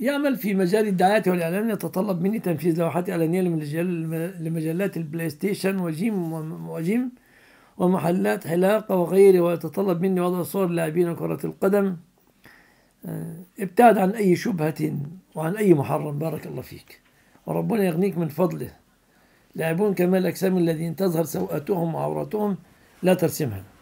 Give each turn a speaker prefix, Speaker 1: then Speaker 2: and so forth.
Speaker 1: يعمل في مجال الدعاية والإعلان يتطلب مني تنفيذ لوحات إعلانية لمجلات البلاي ستيشن وجيم وجيم ومحلات حلاقة وغيره ويتطلب مني وضع صور لاعبين كرة القدم آه، ابتعد عن أي شبهة وعن أي محرم بارك الله فيك وربنا يغنيك من فضله لاعبون كمال أجسام الذين تظهر سوءتهم وعورتهم لا ترسمها